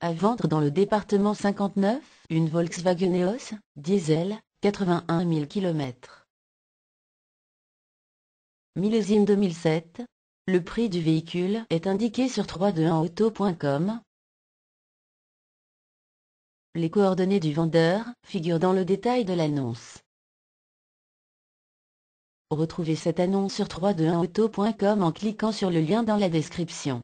À vendre dans le département 59, une Volkswagen EOS, diesel, 81 000 km. Millésime 2007. Le prix du véhicule est indiqué sur 321auto.com. Les coordonnées du vendeur figurent dans le détail de l'annonce. Retrouvez cette annonce sur 321auto.com en cliquant sur le lien dans la description.